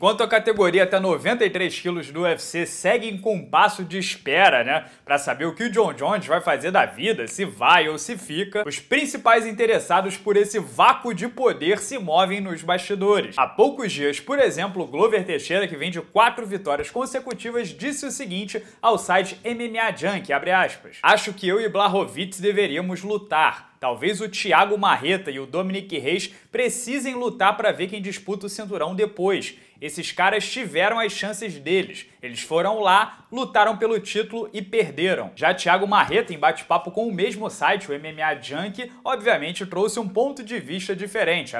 Enquanto a categoria tá até 93 quilos do UFC segue em compasso de espera, né, para saber o que o John Jones vai fazer da vida, se vai ou se fica, os principais interessados por esse vácuo de poder se movem nos bastidores. Há poucos dias, por exemplo, Glover Teixeira, que vem de quatro vitórias consecutivas, disse o seguinte ao site MMA Junk, aspas, Acho que eu e Blahovic deveríamos lutar. Talvez o Thiago Marreta e o Dominic Reis precisem lutar para ver quem disputa o cinturão depois. Esses caras tiveram as chances deles. Eles foram lá, lutaram pelo título e perderam. Já Thiago Marreta, em bate-papo com o mesmo site, o MMA Junk, obviamente trouxe um ponto de vista diferente,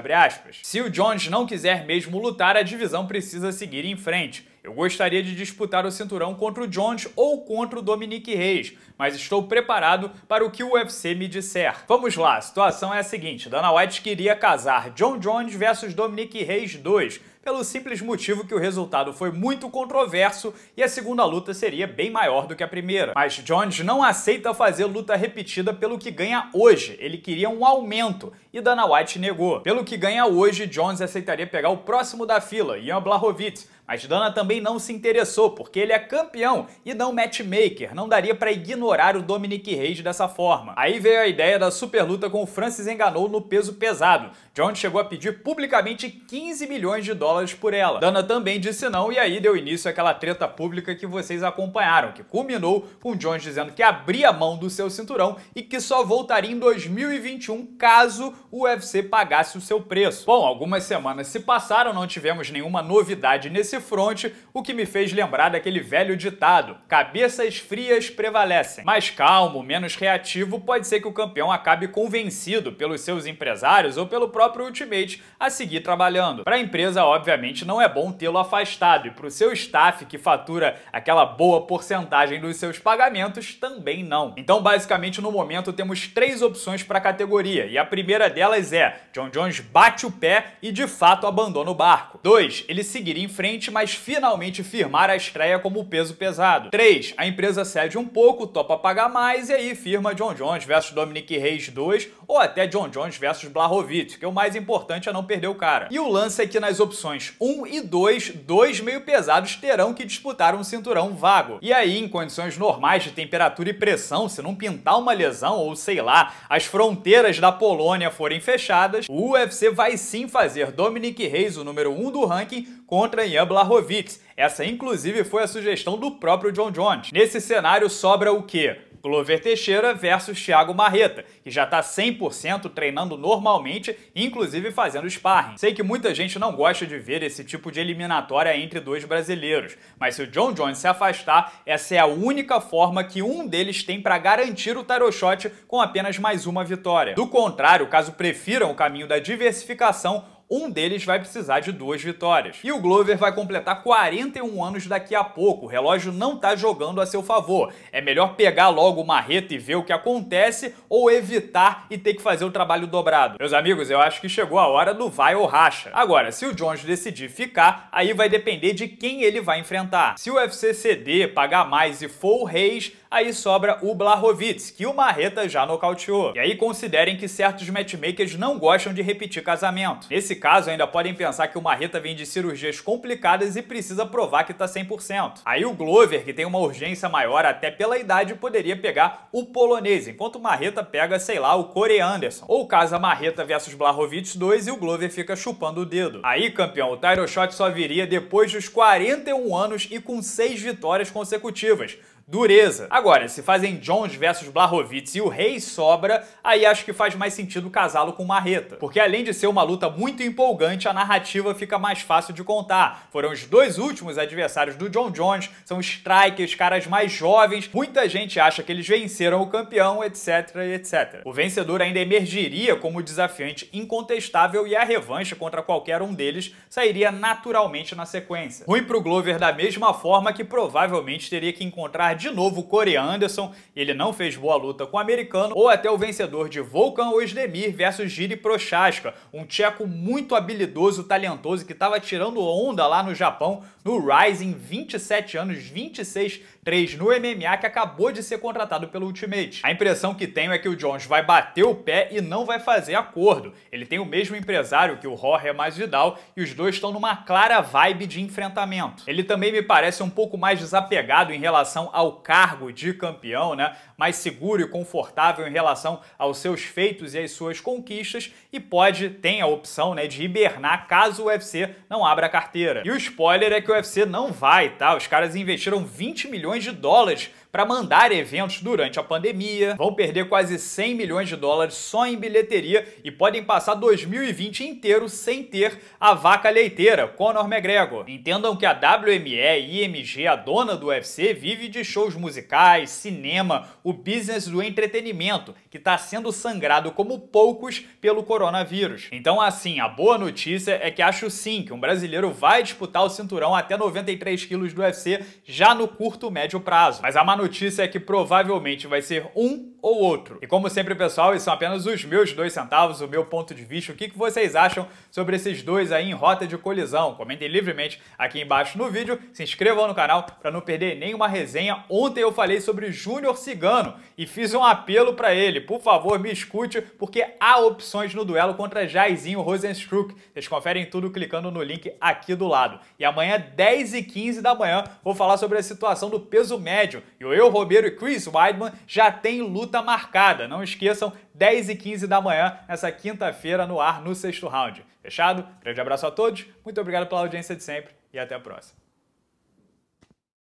Se o Jones não quiser mesmo lutar, a divisão precisa seguir em frente. Eu gostaria de disputar o cinturão contra o Jones ou contra o Dominique Reis, mas estou preparado para o que o UFC me disser. Vamos lá, a situação é a seguinte, Dana White queria casar John Jones versus Dominique Reis 2, pelo simples motivo que o resultado foi muito controverso e a segunda luta seria bem maior do que a primeira. Mas Jones não aceita fazer luta repetida pelo que ganha hoje, ele queria um aumento e Dana White negou. Pelo que ganha hoje, Jones aceitaria pegar o próximo da fila, Ian Blachowicz, mas Dana também não se interessou, porque ele é campeão e não matchmaker, não daria para ignorar o Dominic Reis dessa forma. Aí veio a ideia da super luta com o Francis Enganou no peso pesado. Jones chegou a pedir publicamente 15 milhões de dólares dólares por ela. Dana também disse não e aí deu início àquela treta pública que vocês acompanharam, que culminou com Jones dizendo que abria mão do seu cinturão e que só voltaria em 2021 caso o UFC pagasse o seu preço. Bom, algumas semanas se passaram, não tivemos nenhuma novidade nesse fronte, o que me fez lembrar daquele velho ditado: cabeças frias prevalecem. Mais calmo, menos reativo, pode ser que o campeão acabe convencido pelos seus empresários ou pelo próprio Ultimate a seguir trabalhando. Para a empresa, óbvio, obviamente não é bom tê-lo afastado, e para o seu staff que fatura aquela boa porcentagem dos seus pagamentos, também não. Então, basicamente, no momento temos três opções para a categoria, e a primeira delas é: John Jones bate o pé e de fato abandona o barco. dois Ele seguir em frente, mas finalmente firmar a estreia como peso pesado. três A empresa cede um pouco, topa pagar mais e aí firma John Jones versus Dominic Reis 2 ou até John Jones versus Blahovic, que é o mais importante é não perder o cara. E o lance é que nas opções classificações 1 e 2, dois meio pesados terão que disputar um cinturão vago. E aí, em condições normais de temperatura e pressão, se não pintar uma lesão ou sei lá, as fronteiras da Polônia forem fechadas, o UFC vai sim fazer Dominic Reis, o número 1 do ranking, contra Ian Blachowicz. Essa, inclusive, foi a sugestão do próprio John Jones. Nesse cenário sobra o quê? Glover Teixeira versus Thiago Marreta, que já está 100% treinando normalmente, inclusive fazendo sparring. Sei que muita gente não gosta de ver esse tipo de eliminatória entre dois brasileiros, mas se o John Jones se afastar, essa é a única forma que um deles tem para garantir o tarot shot com apenas mais uma vitória. Do contrário, caso prefiram o caminho da diversificação, um deles vai precisar de duas vitórias. E o Glover vai completar 41 anos daqui a pouco, o relógio não tá jogando a seu favor. É melhor pegar logo o marreta e ver o que acontece ou evitar e ter que fazer o trabalho dobrado. Meus amigos, eu acho que chegou a hora do vai ou racha. Agora, se o Jones decidir ficar, aí vai depender de quem ele vai enfrentar. Se o UFC ceder, pagar mais e for o Reis, aí sobra o Blahovic, que o Marreta já nocauteou. E aí considerem que certos matchmakers não gostam de repetir casamento. Nesse caso, ainda podem pensar que o Marreta vem de cirurgias complicadas e precisa provar que tá 100%. Aí o Glover, que tem uma urgência maior até pela idade, poderia pegar o polonês, enquanto o Marreta pega, sei lá, o Corey Anderson. Ou casa Marreta versus Blahovic 2 e o Glover fica chupando o dedo. Aí, campeão, o Tyro Shot só viria depois dos 41 anos e com 6 vitórias consecutivas dureza. Agora, se fazem Jones versus Blahovitz e o rei sobra, aí acho que faz mais sentido casá-lo com Marreta. Porque além de ser uma luta muito empolgante, a narrativa fica mais fácil de contar. Foram os dois últimos adversários do John Jones, são strikers, caras mais jovens, muita gente acha que eles venceram o campeão, etc, etc. O vencedor ainda emergiria como desafiante incontestável e a revanche contra qualquer um deles sairia naturalmente na sequência. Ruim pro Glover da mesma forma que provavelmente teria que encontrar de novo Corey Anderson, ele não fez boa luta com o americano, ou até o vencedor de Volkan Oesdemir versus Giri Prochaska, um tcheco muito habilidoso, talentoso, que estava tirando onda lá no Japão, no Rising, 27 anos, 26 3 no MMA que acabou de ser contratado pelo Ultimate. A impressão que tenho é que o Jones vai bater o pé e não vai fazer acordo. Ele tem o mesmo empresário que o Jorge é mais Vidal e os dois estão numa clara vibe de enfrentamento. Ele também me parece um pouco mais desapegado em relação ao cargo de campeão, né? Mais seguro e confortável em relação aos seus feitos e às suas conquistas e pode, tem a opção, né, de hibernar caso o UFC não abra a carteira. E o spoiler é que o UFC não vai, tá? Os caras investiram 20 milhões de dólares para mandar eventos durante a pandemia, vão perder quase 100 milhões de dólares só em bilheteria e podem passar 2020 inteiro sem ter a vaca leiteira, Conor McGregor. Entendam que a WME e IMG, a dona do UFC, vive de shows musicais, cinema, o business do entretenimento, que está sendo sangrado como poucos pelo coronavírus. Então, assim, a boa notícia é que acho sim que um brasileiro vai disputar o cinturão até 93 quilos do UFC já no curto médio prazo. Mas a má notícia é que provavelmente vai ser um ou outro. E como sempre, pessoal, esses são apenas os meus dois centavos, o meu ponto de vista, o que vocês acham sobre esses dois aí em rota de colisão. Comentem livremente aqui embaixo no vídeo, se inscrevam no canal para não perder nenhuma resenha. Ontem eu falei sobre Júnior Cigano e fiz um apelo para ele, por favor, me escute, porque há opções no duelo contra Jairzinho Rosenstruck. Vocês conferem tudo clicando no link aqui do lado. E amanhã, 10 e 15 da manhã, vou falar sobre a situação do peso médio. E o Eu Romero e Chris Weidman já têm luta consulta marcada. Não esqueçam, 10 e 15 da manhã, nessa quinta-feira, no ar, no sexto round. Fechado? Grande abraço a todos, muito obrigado pela audiência de sempre e até a próxima.